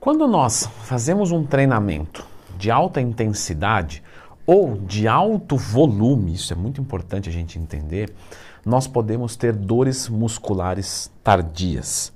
Quando nós fazemos um treinamento de alta intensidade ou de alto volume, isso é muito importante a gente entender, nós podemos ter dores musculares tardias.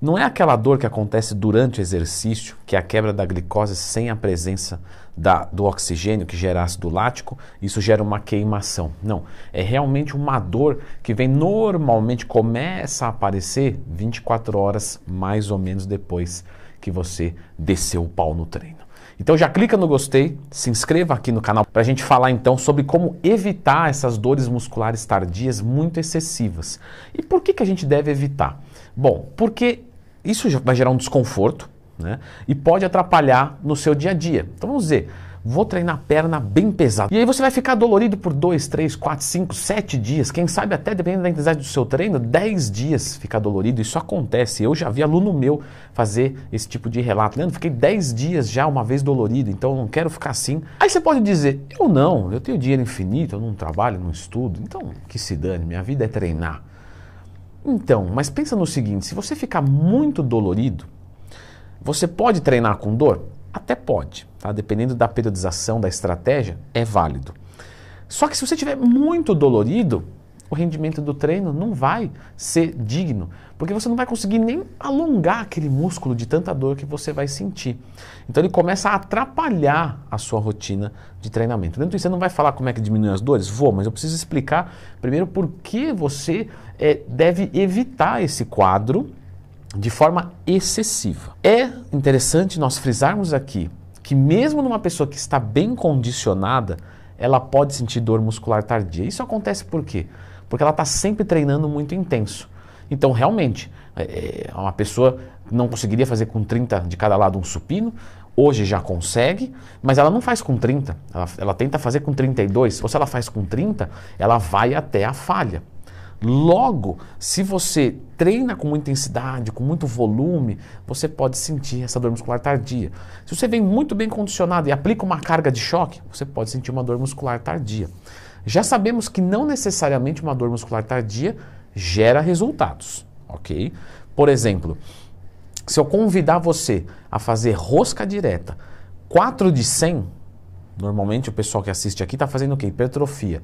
Não é aquela dor que acontece durante o exercício, que é a quebra da glicose sem a presença da, do oxigênio que gera ácido lático, isso gera uma queimação. Não, é realmente uma dor que vem normalmente, começa a aparecer 24 horas mais ou menos depois que você desceu o pau no treino. Então já clica no gostei, se inscreva aqui no canal para a gente falar então sobre como evitar essas dores musculares tardias muito excessivas. E por que, que a gente deve evitar? Bom, porque isso vai gerar um desconforto né? e pode atrapalhar no seu dia a dia. Então vamos dizer, vou treinar a perna bem pesada E aí você vai ficar dolorido por 2, 3, 4, 5, 7 dias, quem sabe até dependendo da intensidade do seu treino, 10 dias ficar dolorido. Isso acontece. Eu já vi aluno meu fazer esse tipo de relato. Leandro, fiquei 10 dias já uma vez dolorido, então não quero ficar assim. Aí você pode dizer, eu não, eu tenho dinheiro infinito, eu não trabalho, não estudo, então que se dane, minha vida é treinar. Então, mas pensa no seguinte, se você ficar muito dolorido, você pode treinar com dor? Até pode, tá? dependendo da periodização, da estratégia, é válido. Só que se você tiver muito dolorido, o rendimento do treino não vai ser digno, porque você não vai conseguir nem alongar aquele músculo de tanta dor que você vai sentir. Então ele começa a atrapalhar a sua rotina de treinamento. Dentro disso, você não vai falar como é que diminui as dores? Vou, mas eu preciso explicar primeiro por que você é, deve evitar esse quadro de forma excessiva. É interessante nós frisarmos aqui que, mesmo numa pessoa que está bem condicionada, ela pode sentir dor muscular tardia. Isso acontece por quê? Porque ela está sempre treinando muito intenso. Então, realmente, é, é uma pessoa não conseguiria fazer com 30 de cada lado um supino, hoje já consegue, mas ela não faz com 30, ela, ela tenta fazer com 32, ou se ela faz com 30, ela vai até a falha. Logo, se você treina com muita intensidade, com muito volume, você pode sentir essa dor muscular tardia. Se você vem muito bem condicionado e aplica uma carga de choque, você pode sentir uma dor muscular tardia. Já sabemos que não necessariamente uma dor muscular tardia gera resultados, ok? Por exemplo, se eu convidar você a fazer rosca direta 4 de 100, normalmente o pessoal que assiste aqui está fazendo o quê? Hipertrofia.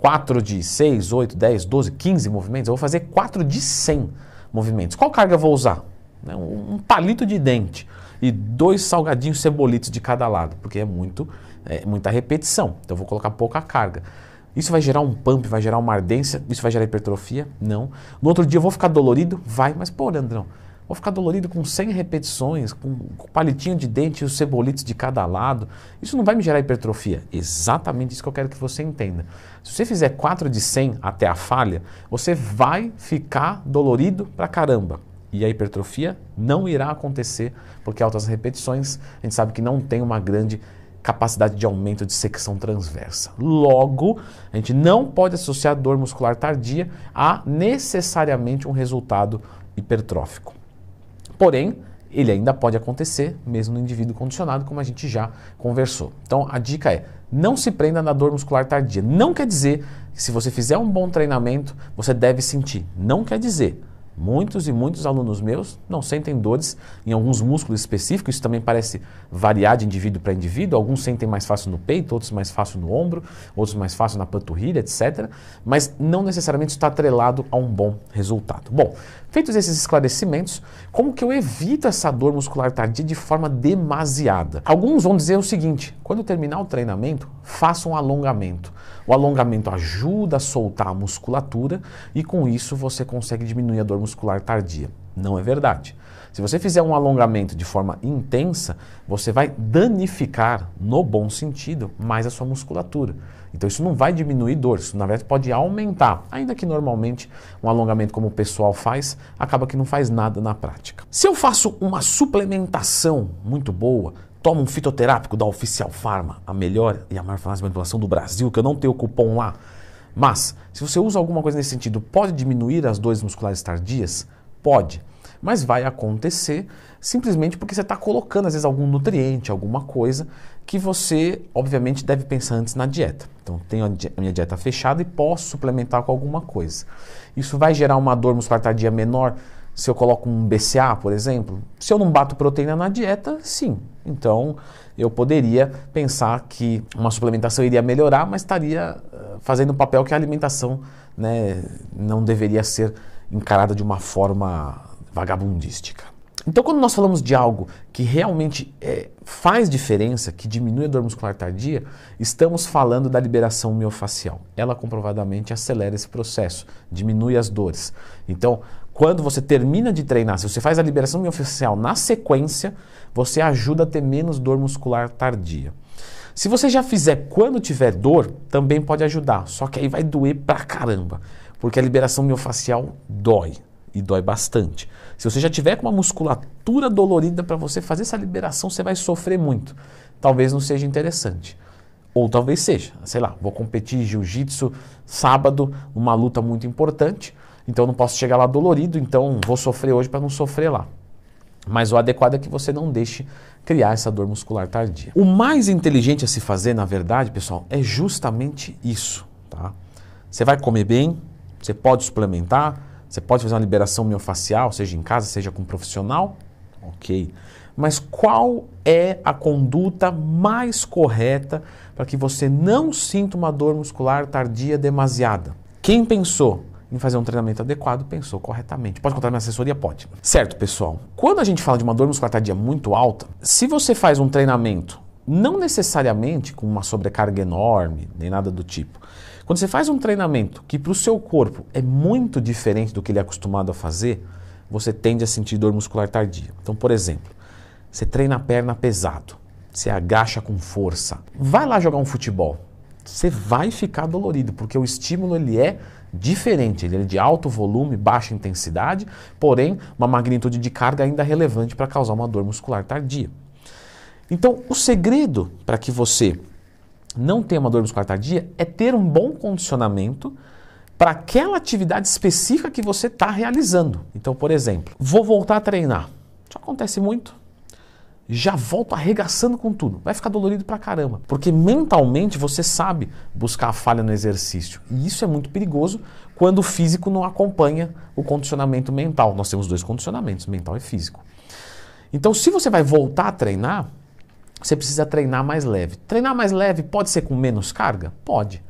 4 de 6, 8, 10, 12, 15 movimentos, eu vou fazer 4 de 100 movimentos. Qual carga eu vou usar? Né, um palito de dente e dois salgadinhos cebolitos de cada lado, porque é muito é muita repetição. Então eu vou colocar pouca carga. Isso vai gerar um pump, vai gerar uma ardência, isso vai gerar hipertrofia? Não. No outro dia eu vou ficar dolorido? Vai, mas pô, Leandrão, Vou ficar dolorido com 100 repetições, com palitinho de dente e os cebolitos de cada lado. Isso não vai me gerar hipertrofia. Exatamente isso que eu quero que você entenda. Se você fizer 4 de 100 até a falha, você vai ficar dolorido pra caramba. E a hipertrofia não irá acontecer, porque altas repetições, a gente sabe que não tem uma grande capacidade de aumento de secção transversa. Logo, a gente não pode associar dor muscular tardia a necessariamente um resultado hipertrófico. Porém, ele ainda pode acontecer, mesmo no indivíduo condicionado, como a gente já conversou. Então, a dica é: não se prenda na dor muscular tardia. Não quer dizer que, se você fizer um bom treinamento, você deve sentir. Não quer dizer. Muitos e muitos alunos meus não sentem dores em alguns músculos específicos, isso também parece variar de indivíduo para indivíduo. Alguns sentem mais fácil no peito, outros mais fácil no ombro, outros mais fácil na panturrilha, etc. Mas não necessariamente está atrelado a um bom resultado. Bom, feitos esses esclarecimentos, como que eu evito essa dor muscular tardia de forma demasiada? Alguns vão dizer o seguinte: quando terminar o treinamento, faça um alongamento. O alongamento ajuda a soltar a musculatura e com isso você consegue diminuir a dor muscular tardia. Não é verdade. Se você fizer um alongamento de forma intensa, você vai danificar, no bom sentido, mais a sua musculatura. Então isso não vai diminuir dor, isso na verdade pode aumentar, ainda que normalmente um alongamento como o pessoal faz, acaba que não faz nada na prática. Se eu faço uma suplementação muito boa, Toma um fitoterápico da Oficial Pharma, a melhor e a maior farmácia de manipulação do Brasil, que eu não tenho cupom lá. Mas, se você usa alguma coisa nesse sentido, pode diminuir as dores musculares tardias? Pode. Mas vai acontecer simplesmente porque você está colocando, às vezes, algum nutriente, alguma coisa que você, obviamente, deve pensar antes na dieta. Então, tenho a minha dieta fechada e posso suplementar com alguma coisa. Isso vai gerar uma dor muscular tardia menor? se eu coloco um BCA, por exemplo, se eu não bato proteína na dieta, sim. Então eu poderia pensar que uma suplementação iria melhorar, mas estaria eh, fazendo um papel que a alimentação né, não deveria ser encarada de uma forma vagabundística. Então, quando nós falamos de algo que realmente é, faz diferença, que diminui a dor muscular tardia, estamos falando da liberação miofacial. Ela comprovadamente acelera esse processo, diminui as dores. Então, quando você termina de treinar, se você faz a liberação miofascial na sequência, você ajuda a ter menos dor muscular tardia. Se você já fizer quando tiver dor, também pode ajudar, só que aí vai doer pra caramba, porque a liberação miofascial dói e dói bastante. Se você já tiver com uma musculatura dolorida para você fazer essa liberação, você vai sofrer muito. Talvez não seja interessante. Ou talvez seja, sei lá, vou competir jiu-jitsu sábado, uma luta muito importante. Então não posso chegar lá dolorido, então vou sofrer hoje para não sofrer lá. Mas o adequado é que você não deixe criar essa dor muscular tardia. O mais inteligente a se fazer, na verdade, pessoal, é justamente isso, tá? Você vai comer bem, você pode suplementar, você pode fazer uma liberação miofascial, seja em casa, seja com um profissional, ok. Mas qual é a conduta mais correta para que você não sinta uma dor muscular tardia demasiada? Quem pensou em fazer um treinamento adequado, pensou corretamente. Pode contar minha assessoria? Pode. Certo, pessoal. Quando a gente fala de uma dor muscular tardia muito alta, se você faz um treinamento, não necessariamente com uma sobrecarga enorme, nem nada do tipo, quando você faz um treinamento que para o seu corpo é muito diferente do que ele é acostumado a fazer, você tende a sentir dor muscular tardia. Então, por exemplo, você treina a perna pesado, você agacha com força, vai lá jogar um futebol você vai ficar dolorido, porque o estímulo ele é diferente, ele é de alto volume, baixa intensidade, porém uma magnitude de carga ainda relevante para causar uma dor muscular tardia. Então, o segredo para que você não tenha uma dor muscular tardia é ter um bom condicionamento para aquela atividade específica que você está realizando. Então, por exemplo, vou voltar a treinar. Isso acontece muito já volto arregaçando com tudo. Vai ficar dolorido pra caramba. Porque mentalmente você sabe buscar a falha no exercício. E isso é muito perigoso quando o físico não acompanha o condicionamento mental. Nós temos dois condicionamentos, mental e físico. Então, se você vai voltar a treinar, você precisa treinar mais leve. Treinar mais leve pode ser com menos carga? Pode.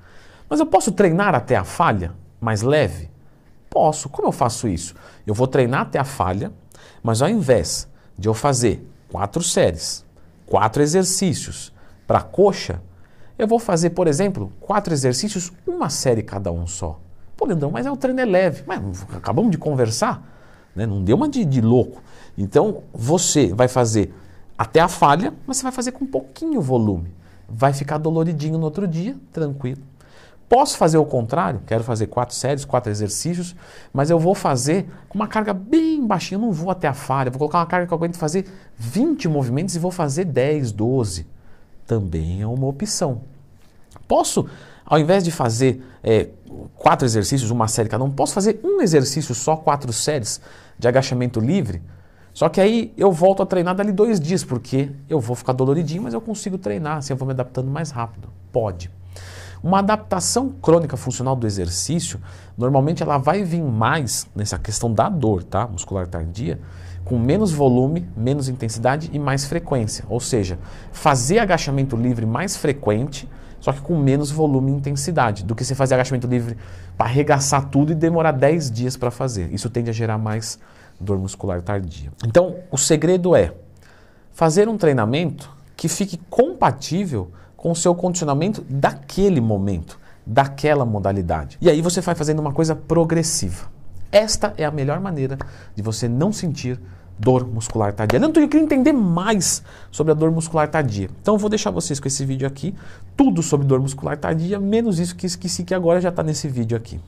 Mas eu posso treinar até a falha mais leve? Posso. Como eu faço isso? Eu vou treinar até a falha, mas ao invés de eu fazer quatro séries, quatro exercícios. Para coxa, eu vou fazer, por exemplo, quatro exercícios, uma série cada um só. Pô, Leandrão, mas é o treino é leve. Mas acabamos de conversar, né? não deu uma de, de louco. Então, você vai fazer até a falha, mas você vai fazer com pouquinho volume. Vai ficar doloridinho no outro dia, tranquilo. Posso fazer o contrário, quero fazer quatro séries, quatro exercícios, mas eu vou fazer com uma carga bem baixinha, eu não vou até a falha, vou colocar uma carga que eu aguento fazer 20 movimentos e vou fazer 10, 12. Também é uma opção. Posso, ao invés de fazer é, quatro exercícios, uma série cada um, posso fazer um exercício só, quatro séries de agachamento livre? Só que aí eu volto a treinar dali dois dias, porque eu vou ficar doloridinho, mas eu consigo treinar, assim eu vou me adaptando mais rápido. Pode. Uma adaptação crônica funcional do exercício, normalmente ela vai vir mais nessa questão da dor, tá? Muscular tardia, com menos volume, menos intensidade e mais frequência. Ou seja, fazer agachamento livre mais frequente, só que com menos volume e intensidade, do que você fazer agachamento livre para arregaçar tudo e demorar 10 dias para fazer. Isso tende a gerar mais dor muscular tardia. Então, o segredo é fazer um treinamento que fique compatível com o seu condicionamento daquele momento, daquela modalidade. E aí você vai fazendo uma coisa progressiva. Esta é a melhor maneira de você não sentir dor muscular tardia. Não, eu queria entender mais sobre a dor muscular tardia. Então eu vou deixar vocês com esse vídeo aqui, tudo sobre dor muscular tardia, menos isso que esqueci que agora já está nesse vídeo aqui.